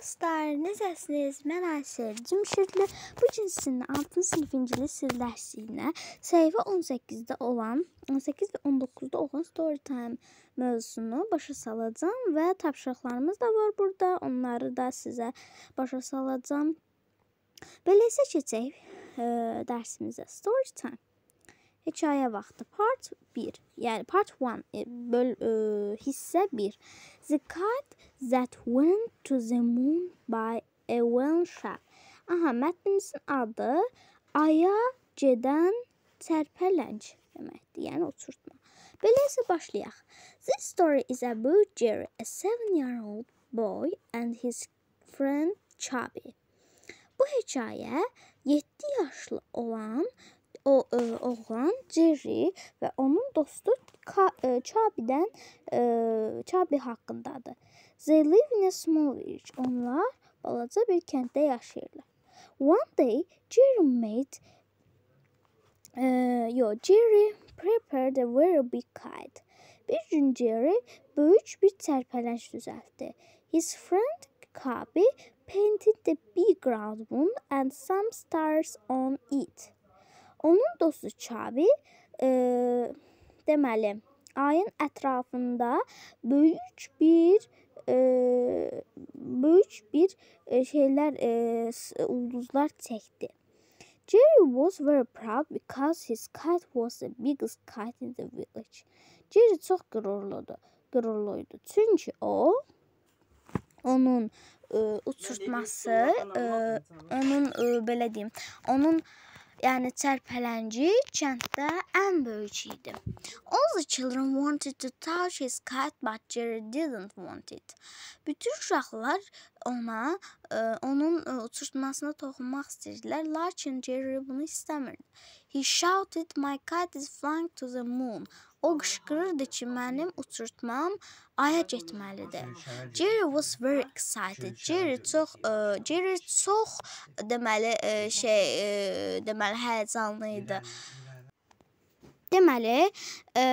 dostlar, necəsiniz? Mən Ayşər Cimşirli. Bu gün sizinlə 6-cı sinif ingilis dili dərsinə səhifə 18-də olan, 18 və 19-da olan story time mövzusunu başa salacağam və tapşırıqlarımız da var burada. Onları da sizə başa salacağam. Belə isə keçək ə, dərsimizə. Story time Hekayə vaxtı part 1. Yəni part 1 e, böl ə, e, hissə 1. The cat that went to the moon by a whale shark. Aha, mətnimizin adı aya gedən tərpələnc deməkdir. Yəni oturtma. Belə isə başlayaq. This story is about Jerry, a 7-year-old boy and his friend Chubby. Bu hekayə 7 yaşlı olan o e, oğlan Jerry ve onun dostu Ka e, Chubby'dən e, Chubby haqqındadır. They live in a small village. Onlar balaca bir kənddə yaşayırlar. One day Jerry made e, yo Jerry prepared a very big kite. Bir gün Jerry büyük bir tərpələnç düzəltdi. His friend Chubby painted the background moon and some stars on it. Onun dostu Çabi e, deməli ayın ətrafında böyük bir e, böyük bir e, şeylər e, ulduzlar çəkdi. Jerry was very proud because his kite was the biggest kite in the village. Jerry çox qürurludur. Qürurluydu. Çünki o onun ə, e, uçurtması ə, e, onun ə, belə deyim, onun ə, yəni çərpələnci kənddə ən böyük idi. All the children wanted to touch his kite but Jerry didn't want it. Bütün uşaqlar ona ə, e, onun ə, e, uçurtmasına toxunmaq istəyirdilər, lakin Jerry bunu istəmirdi. He shouted, "My kite is flying to the moon." O qışqırırdı ki, mənim uçurtmam aya getməlidir. Jerry was very excited. Jerry çox ə, e, Jerry çox deməli ə, e, şey ə, e, deməli həyəcanlı idi. Deməli, ə,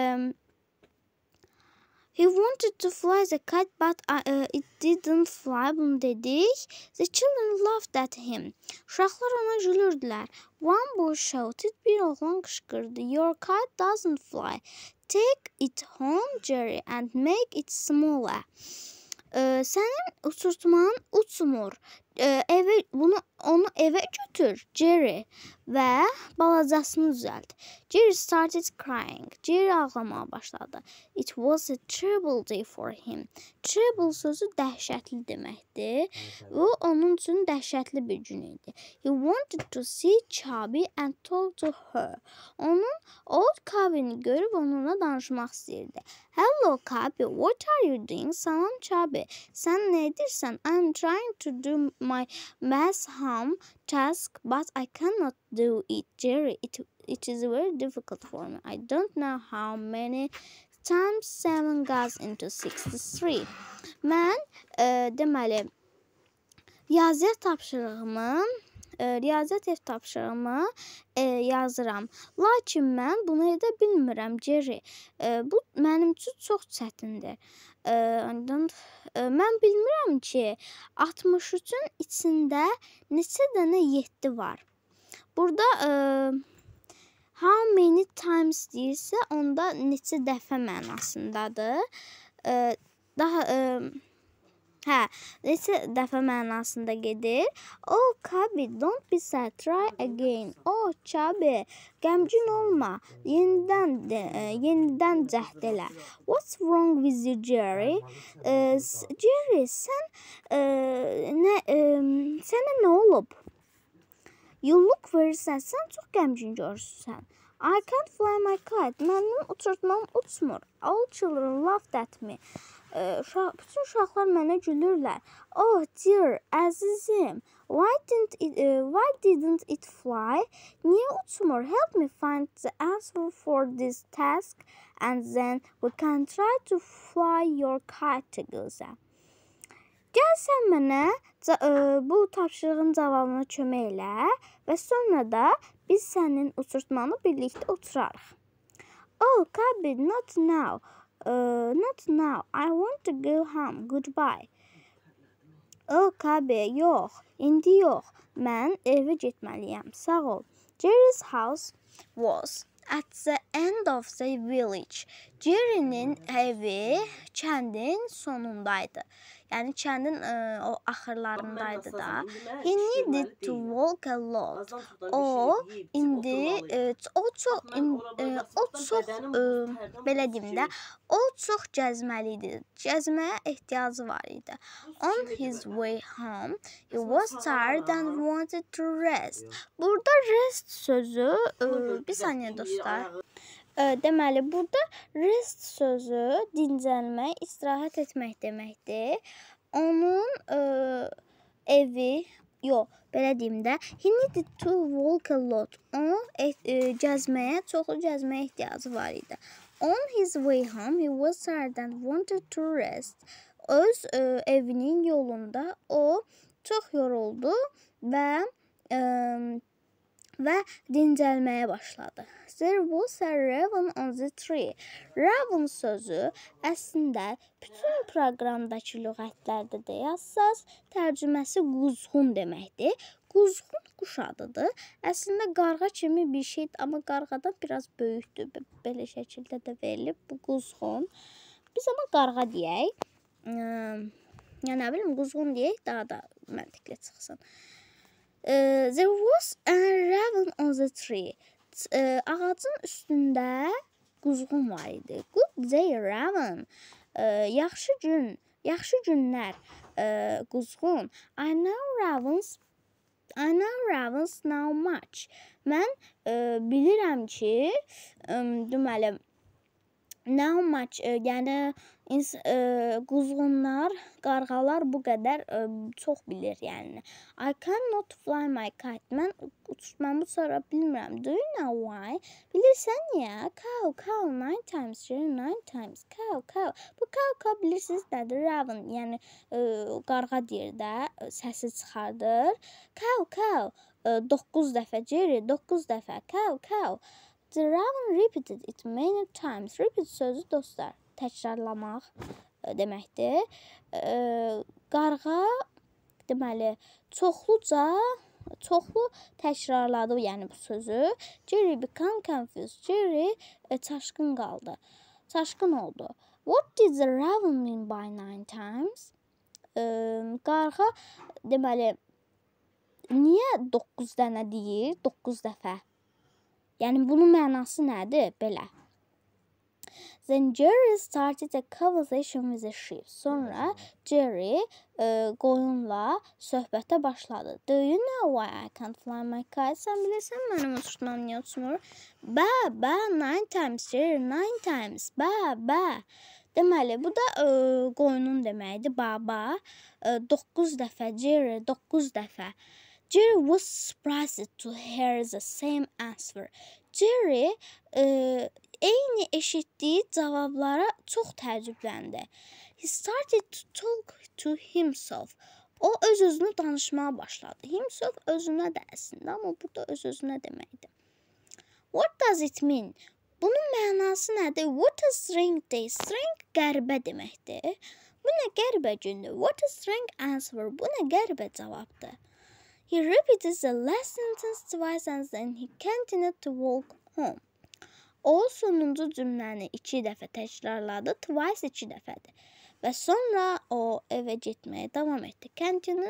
He wanted to fly the kite, but uh, it didn't fly, bunu dedik. The children laughed at him. Uşaqlar ona gülürdülər. One boy shouted, bir oğlan qışqırdı. Your kite doesn't fly. Take it home Jerry and make it smaller. Sənin uçurtman uçmur evə bunu onu evə götür, Jerry və balacasını düzəlt. Jerry started crying. Jerry ağlamağa başladı. It was a terrible day for him. Terrible sözü dəhşətli deməkdir. Bu onun üçün dəhşətli bir gün idi. He wanted to see Chubby and talk to her. Onun old Cubby-ni görüb onunla danışmaq istəyirdi. Hello Cubby, what are you doing? Salam Chubby. Sən nə edirsən? I'm trying to do my math home task, but I cannot do it, Jerry. It, it is very difficult for me. I don't know how many times 7 goes into 63. Man, uh, e, demeli yazı tapşırığımın E, riyaziyyat ev tapşırığımı e, yazıram. Lakin mən bunu edə bilmirəm, Ceri. E, bu mənim üçün çox çətindir. E, ondan e, mən bilmirəm ki, 63-ün içində neçə dənə 7 var. Burada e, how many times deyirsə, onda neçə dəfə mənasındadır. E, daha e, Hə, neçə dəfə mənasında gedir. Oh, Kabi, don't be sad, try again. Oh, Kabi, qəmgin olma. Yenidən de, e, yenidən cəhd elə. What's wrong with you, Jerry? E, Jerry, sən e, nə e, sənə nə olub? You look very sad. Sən çox qəmgin görünürsən. I can't fly my kite. Mənim uçurtmam uçmur. All children laughed at me uşaq, bütün uşaqlar mənə gülürlər. Oh dear, əzizim, why didn't it, uh, why didn't it fly? Niyə uçmur? Help me find the answer for this task and then we can try to fly your kite together. Gəl sən mənə ə, bu tapşırığın cavabına kömək elə və sonra da biz sənin uçurtmanı birlikdə uçurarıq. Oh, Kabi, not now. Uh, not now. I want to go home. Goodbye. Ökabe oh, yok. Indi yok. Mən evə my Sağ ol. Jerry's house was at the end of the village. Jerry'nin evi kəndin sonundaydı. Yəni kəndin ə, e, o axırlarındaydı da. He needed to walk a lot. O indi ə, o çox ə, e, o çox ə, belə deyim də, o çox gəzməli idi. Gəzməyə ehtiyacı var idi. On his way home, he was tired and wanted to rest. Burada rest sözü ə, e, bir saniyə dostlar. Deməli, burada rest sözü dincəlmək, istirahət etmək deməkdir. Onun ə, e, evi, yox, belə deyim də, he needed to walk a lot. Onun ə, e, e, gəzməyə, çoxlu gəzməyə ehtiyacı var idi. On his way home, he was tired and wanted to rest. Öz ə, evinin yolunda o çox yoruldu və ə, və dincəlməyə başladı. There was a raven on the tree. Raven sözü əslində bütün proqramdakı lüğətlərdə də yazsaz, tərcüməsi quzğun deməkdir. Quzğun quş adıdır. Əslində qarğa kimi bir şeydir, amma qarğadan biraz böyükdür. Belə şəkildə də verilib bu quzğun. Biz amma qarğa deyək. Yəni nə bilim quzğun deyək daha da məntiqli çıxsın. Uh, there was a raven on the tree. Uh, ağacın üstündə quzğun var idi. Good day raven. Uh, yaxşı gün, yaxşı günlər. Uh, quzğun. I know ravens I know ravens now much. Mən ə, e, bilirəm ki, ə, deməli now much, ə, yəni quzğunlar, e, qarğalar bu qədər ə, e, çox bilir, yəni. I cannot fly my kite. Mən uçmağı sara bilmirəm. Do you know why? Bilirsən niyə? Cow, cow, nine times, three, nine times. Cow, cow. Bu cow, cow bilirsiniz nədir? Raven, yəni ə, e, qarğa deyir də, səsi çıxardır. Cow, cow. 9 dəfə Jerry, 9 dəfə cow, cow. The raven repeated it many times. Repeat sözü dostlar təkrarlamaq e, deməkdir. E, qarğa deməli çoxluca çoxlu təkrarladı, yəni bu sözü. Jerry became confused. Jerry çaşqın qaldı. Çaşqın oldu. What did the raven mean by nine times? E, qarğa deməli niyə 9 dənə deyir? 9 dəfə. Yəni bunun mənası nədir? Belə. Then Jerry started a conversation with the sheep. Sonra Jerry ə, e, qoyunla söhbətə başladı. Do you know why I can't fly my kite? Sən bilirsən mənim uçuşmam niyə uçmur? Ba, ba, nine times Jerry, nine times. Ba, ba. Deməli, bu da ə, e, qoyunun deməyidir. Baba 9 e, dəfə Jerry 9 dəfə. Jerry was surprised to hear the same answer. Jerry ə, eyni eşitdiyi cavablara çox təəccübləndi. He started to talk to himself. O öz-özünə danışmağa başladı. Himself özünə də əslində, amma burada öz-özünə deməkdir. What does it mean? Bunun mənası nədir? What a strange day. Strange qəribə deməkdir. Bu nə qəribə gündür? What a strange answer. Bu nə qəribə cavabdır? He repeated the last sentence twice and then he continued to walk home. O sonuncu cümləni iki dəfə təkrarladı, twice iki dəfədir. Və sonra o evə getməyə davam etdi. Continue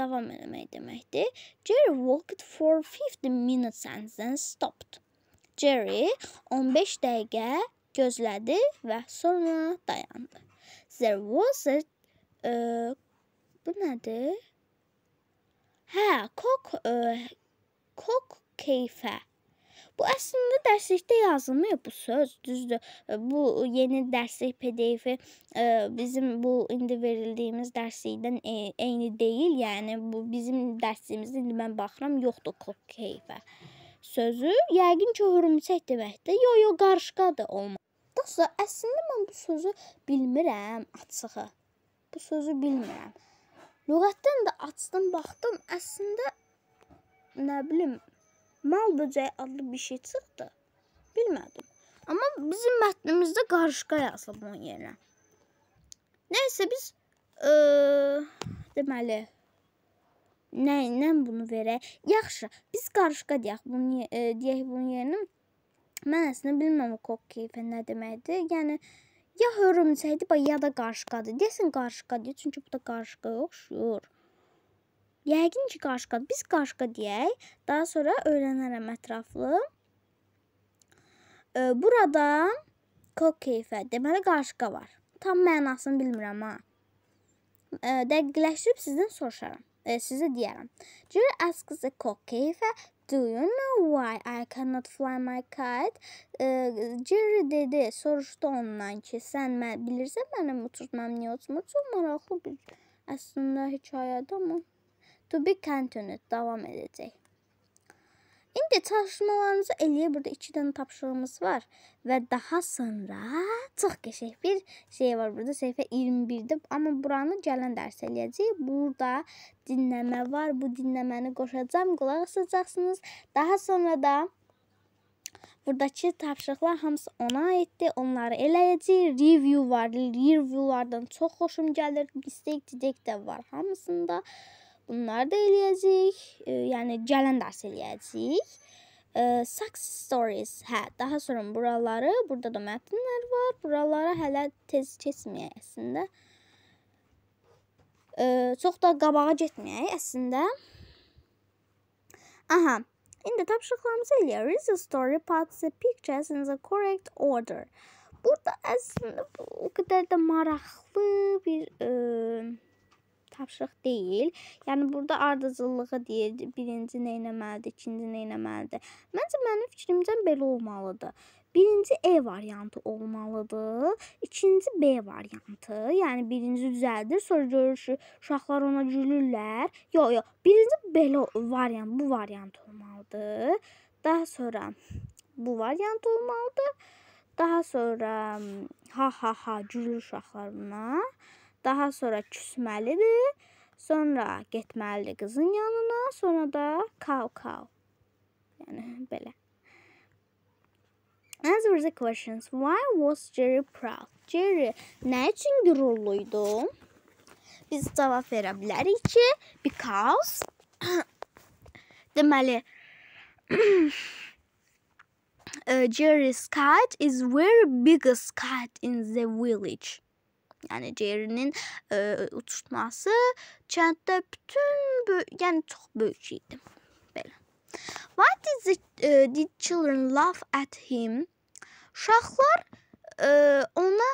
davam eləmək deməkdir. Jerry walked for 50 minutes and then stopped. Jerry 15 dəqiqə gözlədi və sonra dayandı. There was a ə, e, bu nədir? Hə, kok ə, kok keyfə Bu əslində dərslikdə yazılmıyor bu söz, düzdür. E, bu yeni dərslik PDF-i e, bizim bu indi verildiyimiz dərslikdən e, eyni deyil. Yəni bu bizim dərsimizdə indi mən baxıram, yoxdur kok keyfə sözü. Yəqin ki, hörümçək deməkdir. Yo, yo, qarışqadır olma. Dostlar, əslində mən bu sözü bilmirəm açığı. Bu sözü bilmirəm. Lüğətdən də açdım, baxdım. Əslində nə bilim mal böcəyi adlı bir şey çıxdı. Bilmədim. Amma bizim mətnimizdə qarışqa yazılıb onun yerinə. Nəysə biz ə, e, deməli nə ilə bunu verək? Yaxşı, biz qarışqa deyək. Bunu e, deyək bunun yerinə. Mən əslində bilmirəm kok keyfi nə deməkdir. Yəni ya hörümçəkdir, ya da qarışqadır. Desin qarışqa deyir, çünki bu da qarışqa oxşuyur. Yəqin ki, qarışqa. Biz qarışqa deyək. Daha sonra öyrənərəm ətraflı. Burada kok keyfə, deməli qarışqa var. Tam mənasını bilmirəm ha. Dəqiqləşdirib sizdən soruşaram. E, sizə deyərəm. Cür askısı kok keyfə. Do you know why I cannot fly my kite? E, Jerry dedi, soruşdu ondan ki, sən mən bilirsən mənim uçurtmam niyə uçmur? Çox maraqlı bir əslində hekayədir amma. Subi kəntini davam edəcək. İndi çalışmalarınızı eləyə burada 2 dənə tapşırığımız var və daha sonra çox qəşəng bir şey var burada səhifə 21-də, amma buranı gələn dərs eləyəcəyik. Burada dinləmə var. Bu dinləməni qoşacağam, qulaq asacaqsınız. Daha sonra da Buradakı tapşırıqlar hamısı ona aiddir. Onları eləyəcəyik. Review var. Reviewlardan çox xoşum gəlir. Mistake detect də var hamısında. Bunları da eləyəcəyik. E, yəni gələn dərs eləyəcəyik. E, success stories. Hə, daha sonra buraları, burada da mətnlər var. Buralara hələ tez keçməyək əslində. E, çox da qabağa getməyək əslində. Aha. İndi tapşırıqlarımızı eləyərik. The story parts the pictures in the correct order. Burada əslində bu qədər də maraqlı bir e, tapşırıq deyil. Yəni burada ardıcıllığı deyir, birinci nə etməlidir, ikinci nə etməlidir. Məncə mənim fikrimcə belə olmalıdır. Birinci E variantı olmalıdır. İkinci B variantı. Yəni birinci düzəldir, sonra görür uşaqlar ona gülürlər. Yox, yox. Birinci belə variant, bu variant olmalıdır. Daha sonra bu variant olmalıdır. Daha sonra ha ha ha gülür uşaqlar ona. Daha sonra küsməlidir. Sonra getməlidir kızın yanına, sonra da kav-kav. yani böyle. Answer the questions. Why was Jerry proud? Jerry ne üçün qürurlu Biz cavab verə bilərik ki, because deməli uh, Jerry's cat is very biggest cat in the village. yəni Jerry-nin uçuşması kənddə bütün yəni çox böyük idi. Belə. Why did the, uh, did children laugh at him? Uşaqlar ə, ona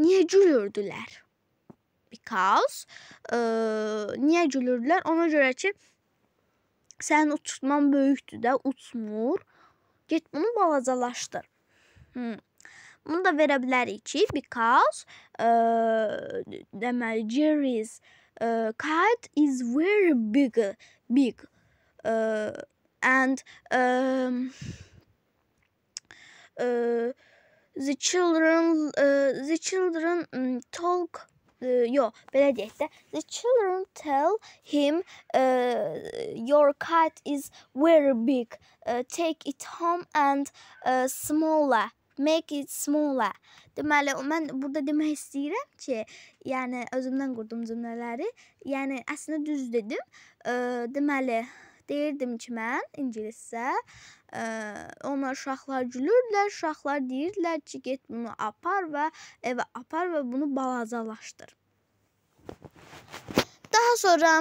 niyə gülürdülər? Because ə, niyə gülürdülər? Ona görə ki, sənin uçurtman böyükdür də, uçmur. Get bunu balacalaşdır. Hmm. Bunu da verebilir iki. Because e, deməli Jerry's e, cat is very big. Big. E, and e, the children e, the children hmm, talk yo belə deyək də the children tell him uh, your cat is very big uh, take it home and uh, smaller Make it smaller. Deməli, mən burada demək istəyirəm ki, yəni özümdən qurdum cümlələri. Yəni əslində düz dedim. Deməli, deyirdim ki, mən ingiliscə ona uşaqlar gülürlər, uşaqlar deyirdilər ki, get bunu apar və evə apar və bunu balacalaşdır. Daha sonra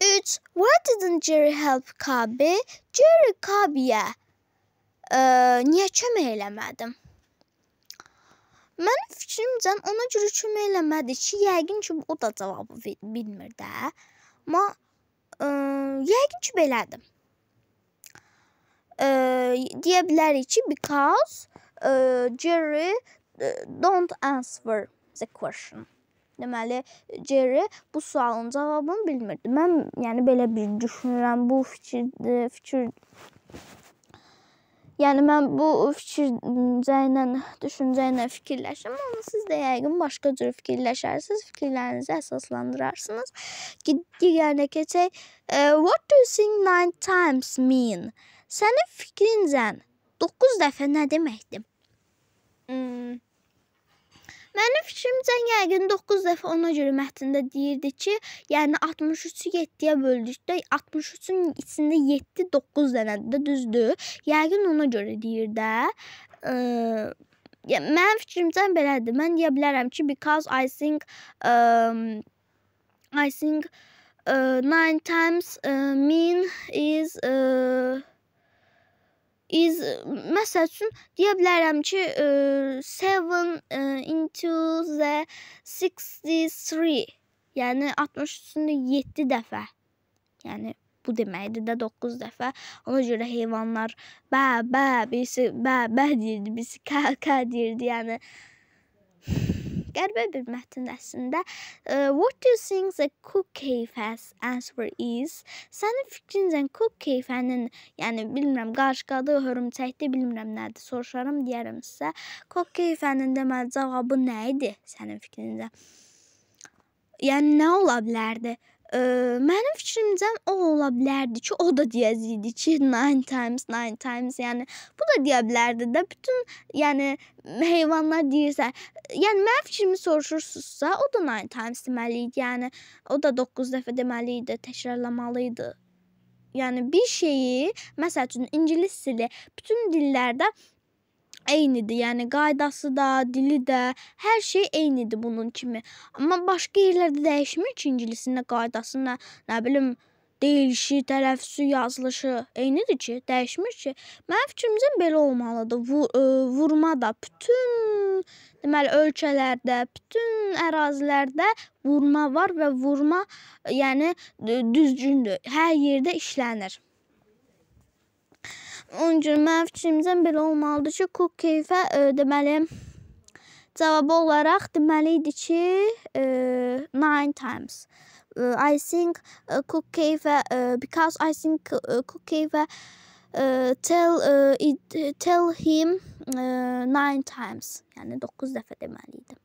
3. Why didn't Jerry help Kabi? Jerry Kabiyə e, niyə kömək eləmədim? Mənim fikrimcə ona görə kömək eləmədi ki, yəqin ki, o da cavabı bilmir də. Amma e, yəqin ki, belədir. E, deyə bilərik ki, because e, Jerry e, don't answer the question. Deməli, Jerry bu sualın cavabını bilmirdi. Mən yəni belə bir düşünürəm, bu fikir fikir Yəni mən bu fikircə ilə, düşüncə ilə fikirləşirəm, amma siz də yəqin başqa cür fikirləşərsiniz, fikirlərinizi əsaslandırarsınız. Digərinə keçək. E, What do sing nine times mean? Sənin fikrincə 9 dəfə nə deməkdir? Hmm. Mənim fikrimcə yəqin 9 dəfə ona görə mətndə deyirdi ki, yəni 63-ü 7-yə böldükdə 63-ün içində 7 9 dənədir də, düzdür? Yəqin ona görə deyir də. Ə, ya mənim fikrimcə belədir. Mən deyə bilərəm ki, because I think um, I think uh, 9 times uh, mean is uh, is məsəl üçün deyə bilərəm ki, 7 e, e, into the 63. Yəni 63-ünü 7 dəfə. Yəni bu deməkdir də 9 dəfə. Ona görə heyvanlar bə bə birisi bə bə deyirdi, birisi kə kə deyirdi. Yəni qəribə bir mətn əslində. What do you think the cook keyfəs answer is? Sənin fikrincə cook keyfənin, yəni bilmirəm, qarışqadı, hörümçəkdi, bilmirəm nədir, soruşaram deyərəm sizə. Cook keyfənin deməli cavabı nə idi sənin fikrincə? Yəni nə ola bilərdi? mənim fikrimcə o ola bilərdi ki, o da deyəcəydi ki, 9 times 9 times, yəni bu da deyə bilərdi də bütün, yəni heyvanlar deyirsə, yəni mənim fikrimi soruşursunuzsa, o da 9 times deməli idi. Yəni o da 9 dəfə deməli idi, təkrarlamalı idi. Yəni bir şeyi, məsəl üçün ingilis dili bütün dillərdə eynidir. Yəni qaydası da, dili də, hər şey eynidir bunun kimi. Amma başqa yerlərdə dəyişmir ki, ingilisində qaydası nə, nə bilim, deyilişi, tələffüsü, yazılışı eynidir ki, dəyişmir ki. Mənim fikrimcə belə olmalıdır. Vur, ə, e, vurma da bütün deməli ölkələrdə, bütün ərazilərdə vurma var və vurma yəni düzgündür. Hər yerdə işlənir. Onun üçün mənim fikrimcə belə olmalıdır ki, Cook keyfə ə, e, deməli cavabı olaraq deməli idi ki, ə, e, nine times. Ə, e, I think ə, Cook keyfə because I think ə, Cook keyfə tell it, tell him nine times. Yəni 9 dəfə deməli idi.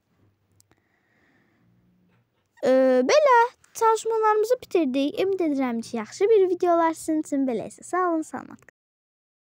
Belə çalışmalarımızı bitirdik. Ümid edirəm ki, yaxşı bir videolar sizin üçün belə isə sağ olun, salamat qalın.